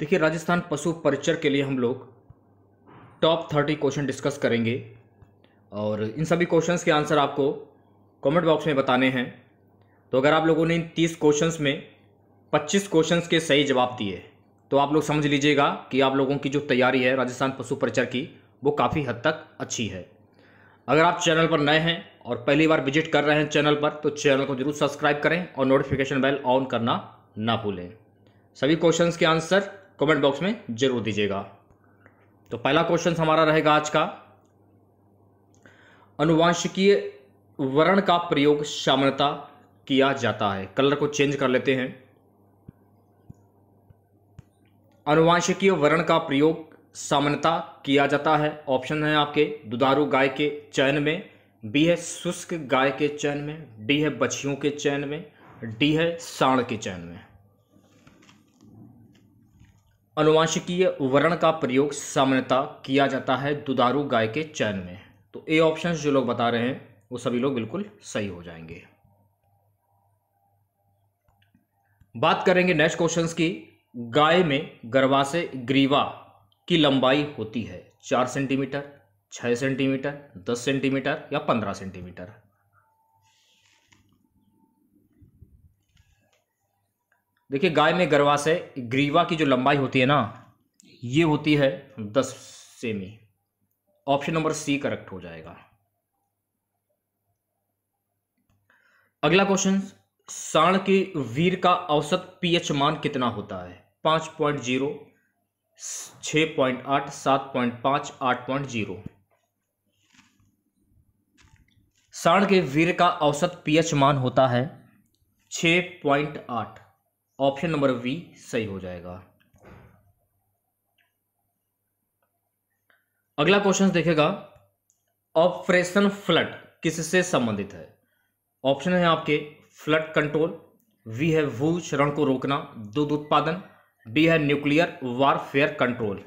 देखिए राजस्थान पशु परिचर के लिए हम लोग टॉप थर्टी क्वेश्चन डिस्कस करेंगे और इन सभी क्वेश्चंस के आंसर आपको कमेंट बॉक्स में बताने हैं तो अगर आप लोगों ने इन तीस क्वेश्चंस में पच्चीस क्वेश्चंस के सही जवाब दिए तो आप लोग समझ लीजिएगा कि आप लोगों की जो तैयारी है राजस्थान पशु परिचर की वो काफ़ी हद तक अच्छी है अगर आप चैनल पर नए हैं और पहली बार विजिट कर रहे हैं चैनल पर तो चैनल को जरूर सब्सक्राइब करें और नोटिफिकेशन बेल ऑन करना ना भूलें सभी क्वेश्चंस के आंसर कमेंट बॉक्स में जरूर दीजिएगा तो पहला क्वेश्चन हमारा रहेगा आज का अनुवांशिकीय वर्ण का प्रयोग सामान्यता किया जाता है कलर को चेंज कर लेते हैं अनुवांशिकीय वर्ण का प्रयोग सामान्यता किया जाता है ऑप्शन है आपके दुधारू गाय के चयन में बी है शुष्क गाय के चयन में डी है बछियों के चयन में डी है साण के चयन में अनुवांशिकीय वर्ण का प्रयोग सामान्यता किया जाता है दुधारू गाय के चयन में तो ए ऑप्शन जो लोग बता रहे हैं वो सभी लोग बिल्कुल सही हो जाएंगे बात करेंगे नेक्स्ट क्वेश्चंस की गाय में गर्भाशय ग्रीवा की लंबाई होती है चार सेंटीमीटर छः सेंटीमीटर दस सेंटीमीटर या पंद्रह सेंटीमीटर देखिए गाय में गर्वाशय ग्रीवा की जो लंबाई होती है ना ये होती है दस cm option number C correct हो जाएगा अगला क्वेश्चन साण के वीर का औसत पीएच मान कितना होता है पांच पॉइंट जीरो छ पॉइंट आठ सात पॉइंट पांच आठ पॉइंट जीरो साण के वीर का औसत पीएच मान होता है छ पॉइंट आठ ऑप्शन नंबर वी सही हो जाएगा अगला क्वेश्चन देखेगा ऑपरेशन फ्लड किससे संबंधित है ऑप्शन है आपके फ्लड कंट्रोल वी है भू शरण को रोकना दूध उत्पादन बी है nuclear warfare control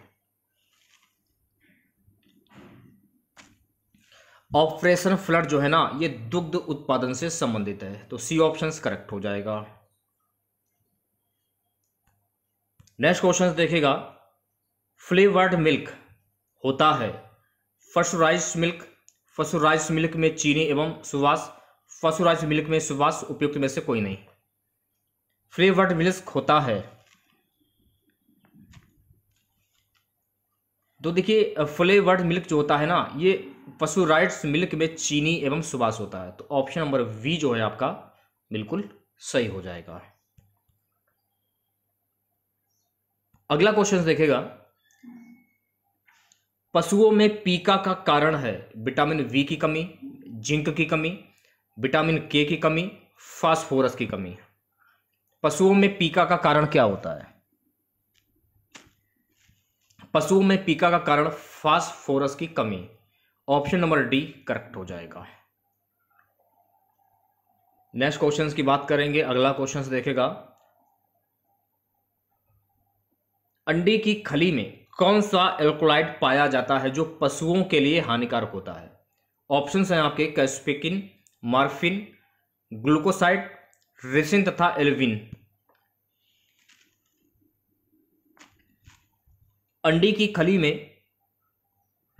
operation flood जो है ना ये दुग्ध उत्पादन से संबंधित है तो सी ऑप्शन करेक्ट हो जाएगा नेक्स्ट क्वेश्चन देखेगा फ्लेवर्ड मिल्क होता है फर्सुराइज मिल्क फर्सुराइज मिल्क में चीनी एवं सुवास फर्सुराइज मिल्क में सुवास उपयुक्त में से कोई नहीं फ्लेवर्ड मिल्क होता है तो देखिए फ्लेवर्ड मिल्क जो होता है ना ये पशुराइट्स मिल्क में चीनी एवं सुबास होता है तो ऑप्शन नंबर वी जो है आपका बिल्कुल सही हो जाएगा अगला क्वेश्चन देखेगा पशुओं में पीका का कारण है विटामिन वी की कमी जिंक की कमी विटामिन के की कमी फास्फोरस की कमी पशुओं में पीका का कारण क्या होता है पशुओं में पीका का कारण फास्फोरस की कमी ऑप्शन नंबर डी करेक्ट हो जाएगा नेक्स्ट क्वेश्चंस की बात करेंगे अगला क्वेश्चंस देखेगा अंडे की खली में कौन सा एल्कोलाइड पाया जाता है जो पशुओं के लिए हानिकारक होता है ऑप्शन हैं आपके कैस्पिकिन मार्फिन ग्लूकोसाइड रेसिन तथा एल्विन अंडी की खली में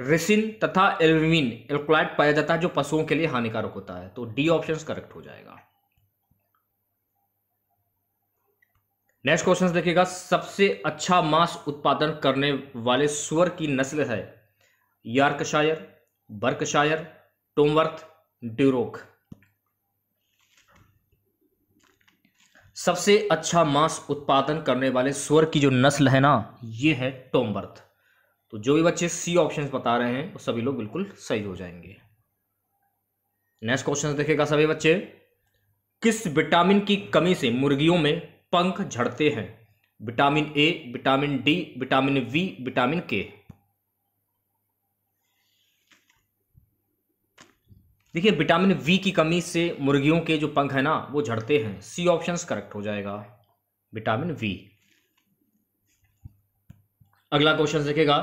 रेसिन तथा एल्विन एल्कोलाइड पाया जाता है जो पशुओं के लिए हानिकारक होता है तो डी ऑप्शन करेक्ट हो जाएगा नेक्स्ट क्वेश्चन देखिएगा सबसे अच्छा मांस उत्पादन करने वाले सुअर की नस्ल है यार्कशायर बर्कशायर टोमवर्थ ड्यूरोक सबसे अच्छा मांस उत्पादन करने वाले सुअर की जो नस्ल है ना ये है टोमवर्थ तो जो भी बच्चे सी ऑप्शन बता रहे हैं वो सभी लोग बिल्कुल सही हो जाएंगे नेक्स्ट क्वेश्चन देखेगा सभी बच्चे किस विटामिन की कमी से मुर्गियों में पंख झड़ते हैं vitamin A vitamin D vitamin B vitamin K देखिए विटामिन वी की कमी से मुर्गियों के जो पंख है ना वो झड़ते हैं सी ऑप्शन करेक्ट हो जाएगा विटामिन वी अगला क्वेश्चन देखेगा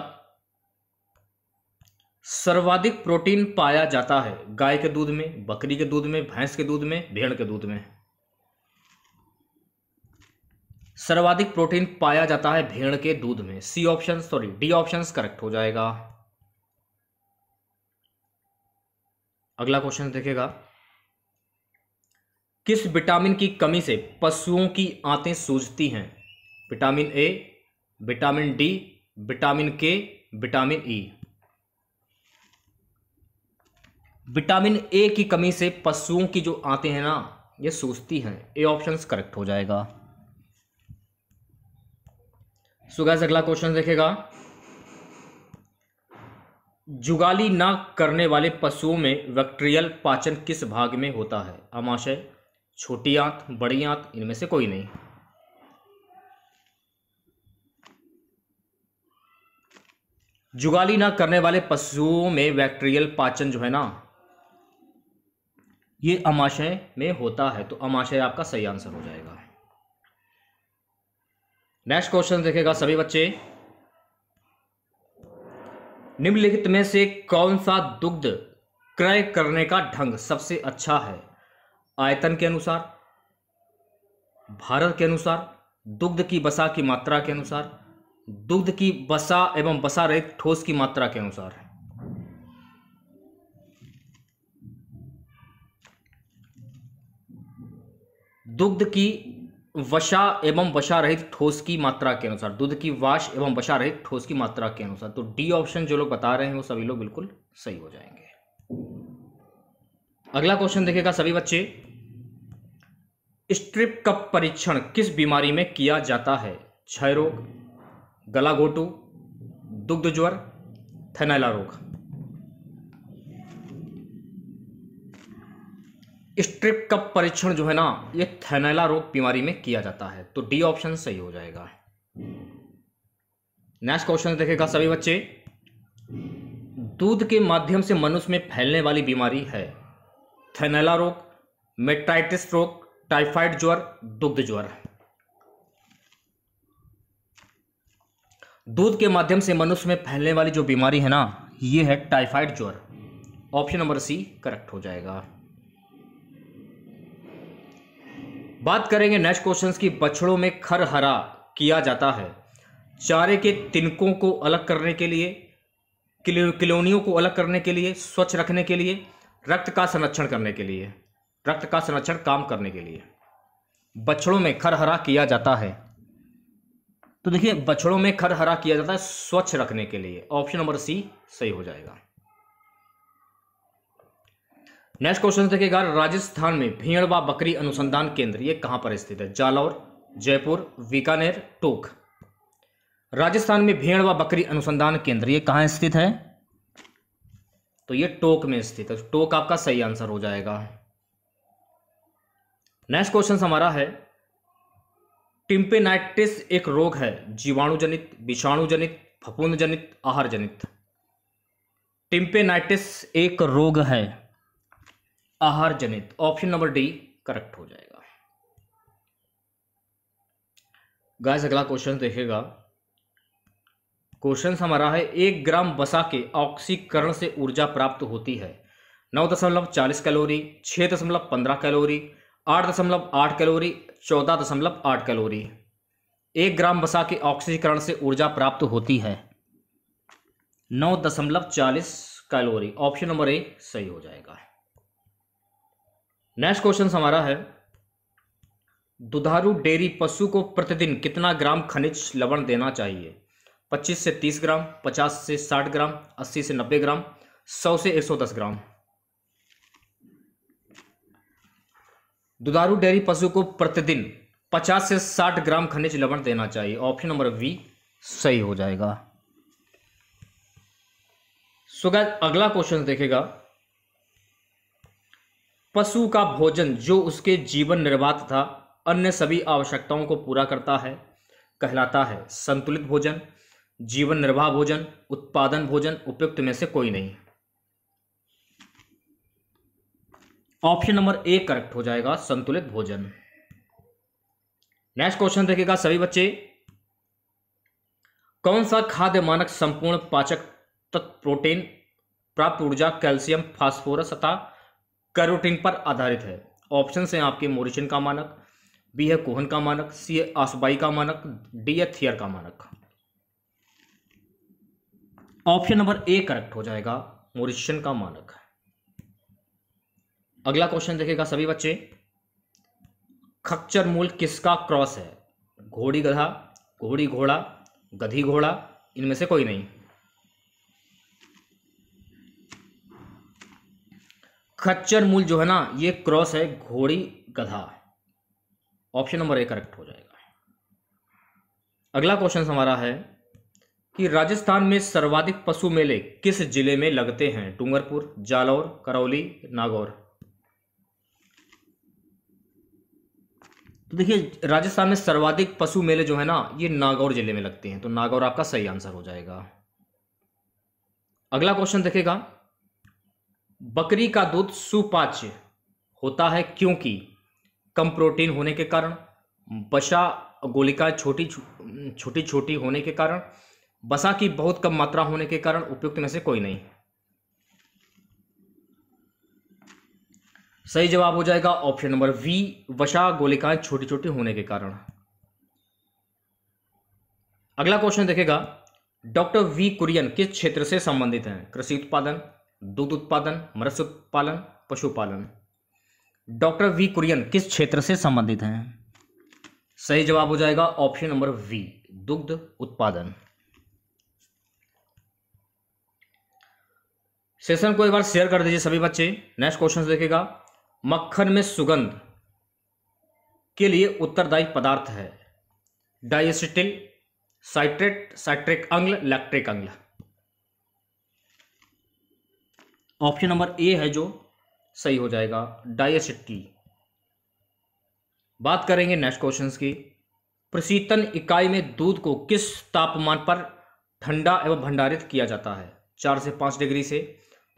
सर्वाधिक प्रोटीन पाया जाता है गाय के दूध में बकरी के दूध में भैंस के दूध में भेड़ के दूध में सर्वाधिक प्रोटीन पाया जाता है भेड़ के दूध में C option sorry D option correct हो जाएगा अगला क्वेश्चन देखेगा किस विटामिन की कमी से पशुओं की आंतें सूजती हैं vitamin A vitamin D vitamin K vitamin E e। Vitamin A की कमी से पशुओं की जो आते हैं ना ये सूजती हैं ए ऑप्शन करेक्ट हो जाएगा सुगैस अगला क्वेश्चन देखेगा जुगाली ना करने वाले पशुओं में वैक्ट्रियल पाचन किस भाग में होता है अमाशय छोटी आंत बड़ी आंत इनमें से कोई नहीं जुगाली ना करने वाले पशुओं में वैक्ट्रियल पाचन जो है ना ये अमाशय में होता है तो अमाशय आपका सही आंसर हो जाएगा नेक्स्ट क्वेश्चन देखेगा सभी बच्चे निम्नलिखित में से कौन सा दुग्ध क्रय करने का ढंग सबसे अच्छा है आयतन के अनुसार भारत के अनुसार दुग्ध की बसा की मात्रा के अनुसार दुग्ध की बसा एवं बसा रहित ठोस की मात्रा के अनुसार है दुग्ध की वशा एवं वशा रहित ठोस की मात्रा के अनुसार दूध की वाश एवं वशा रहित ठोस की मात्रा के अनुसार तो डी ऑप्शन जो लोग बता रहे हैं वो सभी लोग बिल्कुल सही हो जाएंगे अगला क्वेश्चन देखेगा सभी बच्चे स्ट्रिप कप परीक्षण किस बीमारी में किया जाता है क्षय रोग गला घोटू दुग्ध ज्वर थेनाइला रोग स्ट्रिप कप परीक्षण जो है ना ये थैनेला रोग बीमारी में किया जाता है तो डी ऑप्शन सही हो जाएगा नेक्स्ट क्वेश्चन देखेगा सभी बच्चे दूध के माध्यम से मनुष्य में फैलने वाली बीमारी है थैनेला रोग मेट्राइटिस रोग टाइफाइड ज्वर दुग्ध ज्वर दूध के माध्यम से मनुष्य में फैलने वाली जो बीमारी है ना ये है टाइफाइड ज्वर ऑप्शन नंबर सी करेक्ट हो जाएगा बात करेंगे नेक्स्ट क्वेश्चन की बछड़ों में खर हरा किया जाता है चारे के तिनकों को अलग करने के लिए किलोनियों को अलग करने के लिए स्वच्छ रखने के लिए रक्त का संरक्षण करने के लिए रक्त का संरक्षण काम करने के लिए बछड़ों में खर हरा किया जाता है तो देखिए बछड़ों में खर हरा किया जाता है स्वच्छ रखने के लिए ऑप्शन नंबर सी सही हो जाएगा नेक्स्ट क्वेश्चन देखिएगा राजस्थान में भीड़ व बकरी अनुसंधान केंद्र ये कहां पर स्थित है जालौर जयपुर बीकानेर टोक राजस्थान में भीड़ व बकरी अनुसंधान केंद्र ये कहां स्थित है तो ये टोक में स्थित है टोक आपका सही आंसर हो जाएगा नेक्स्ट क्वेश्चन हमारा है टिम्पेनाइटिस एक रोग है जीवाणु जनित जनित विषाणु जीवाणुजनित जनित आहार जनित टिम्पेनाइटिस एक रोग है आहार जनित ऑप्शन नंबर डी करेक्ट हो जाएगा गाइस अगला क्वेश्चन देखेगा क्वेश्चन हमारा है एक ग्राम बसा के ऑक्सीकरण से ऊर्जा प्राप्त होती है नौ दशमलव चालीस कैलोरी छह दशमलव पंद्रह कैलोरी आठ दशमलव आठ कैलोरी चौदह दशमलव आठ कैलोरी एक ग्राम बसा के ऑक्सीकरण से ऊर्जा प्राप्त होती है नौ दशमलव चालीस कैलोरी ऑप्शन नंबर ए सही हो जाएगा नेक्स्ट क्वेश्चन हमारा है दुधारू डेयरी पशु को प्रतिदिन कितना ग्राम खनिज लवण देना चाहिए 25 से 30 ग्राम 50 से 60 ग्राम 80 से 90 ग्राम 100 से 110 ग्राम दुधारू डेयरी पशु को प्रतिदिन 50 से 60 ग्राम खनिज लवण देना चाहिए ऑप्शन नंबर वी सही हो जाएगा सो अगला क्वेश्चन देखेगा पशु का भोजन जो उसके जीवन निर्वाह तथा अन्य सभी आवश्यकताओं को पूरा करता है कहलाता है संतुलित भोजन जीवन निर्वाह भोजन उत्पादन भोजन उपयुक्त में से कोई नहीं ऑप्शन नंबर ए करेक्ट हो जाएगा संतुलित भोजन नेक्स्ट क्वेश्चन देखेगा सभी बच्चे कौन सा खाद्य मानक संपूर्ण पाचक तत्व प्रोटीन प्राप्त ऊर्जा कैल्शियम फास्फोरस तथा कैरोटीन पर आधारित है ऑप्शन हैं आपके मोरिशन का मानक बी है कोहन का मानक सी है आसबाई का मानक डी है थियर का मानक ऑप्शन नंबर ए करेक्ट हो जाएगा मोरिशन का मानक अगला क्वेश्चन देखेगा सभी बच्चे खच्चर मूल किसका क्रॉस है घोड़ी गधा घोड़ी घोड़ा गधी घोड़ा इनमें से कोई नहीं खच्चर मूल जो है ना ये क्रॉस है घोड़ी गधा ऑप्शन नंबर ए करेक्ट हो जाएगा अगला क्वेश्चन हमारा है कि राजस्थान में सर्वाधिक पशु मेले किस जिले में लगते हैं डूंगरपुर जालौर करौली नागौर तो देखिए राजस्थान में सर्वाधिक पशु मेले जो है ना ये नागौर जिले में लगते हैं तो नागौर आपका सही आंसर हो जाएगा अगला क्वेश्चन देखेगा बकरी का दूध सुपाच्य होता है क्योंकि कम प्रोटीन होने के कारण बसा गोलिका छोटी छोटी छोटी होने के कारण बसा की बहुत कम मात्रा होने के कारण उपयुक्त में से कोई नहीं सही जवाब हो जाएगा ऑप्शन नंबर वी वसा गोलिकाएं छोटी छोटी होने के कारण अगला क्वेश्चन देखेगा डॉक्टर वी कुरियन किस क्षेत्र से संबंधित हैं कृषि उत्पादन दुग्ध उत्पादन मत्स्य उत्पादन पशुपालन डॉक्टर वी कुरियन किस क्षेत्र से संबंधित हैं सही जवाब हो जाएगा ऑप्शन नंबर वी दुग्ध उत्पादन सेशन को एक बार शेयर कर दीजिए सभी बच्चे नेक्स्ट क्वेश्चन देखेगा मक्खन में सुगंध के लिए उत्तरदायी पदार्थ है डाइएसिटिल साइट्रेट साइट्रिक अंग्ल लैक्ट्रिक अंग्ल ऑप्शन नंबर ए है जो सही हो जाएगा डायसिटी बात करेंगे नेक्स्ट क्वेश्चन की प्रशीतन इकाई में दूध को किस तापमान पर ठंडा एवं भंडारित किया जाता है चार से पाँच डिग्री से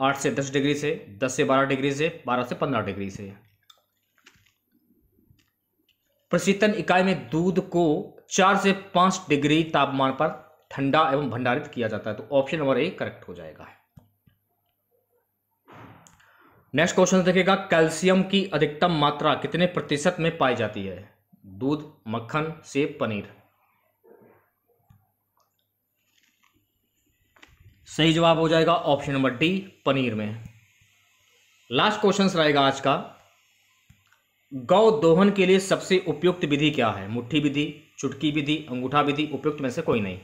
आठ से दस डिग्री से दस से बारह डिग्री से बारह से पंद्रह डिग्री से प्रशीतन इकाई में दूध को चार से पाँच डिग्री तापमान पर ठंडा एवं भंडारित किया जाता है तो ऑप्शन नंबर ए करेक्ट हो जाएगा नेक्स्ट क्वेश्चन देखिएगा कैल्शियम की अधिकतम मात्रा कितने प्रतिशत में पाई जाती है दूध मक्खन सेब पनीर सही जवाब हो जाएगा ऑप्शन नंबर डी पनीर में लास्ट क्वेश्चन रहेगा आज का गौ दोहन के लिए सबसे उपयुक्त विधि क्या है मुट्ठी विधि चुटकी विधि अंगूठा विधि उपयुक्त में से कोई नहीं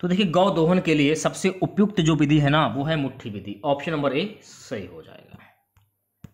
तो देखिए गौ दोहन के लिए सबसे उपयुक्त जो विधि है ना वो है मुट्ठी विधि ऑप्शन नंबर ए सही हो जाएगा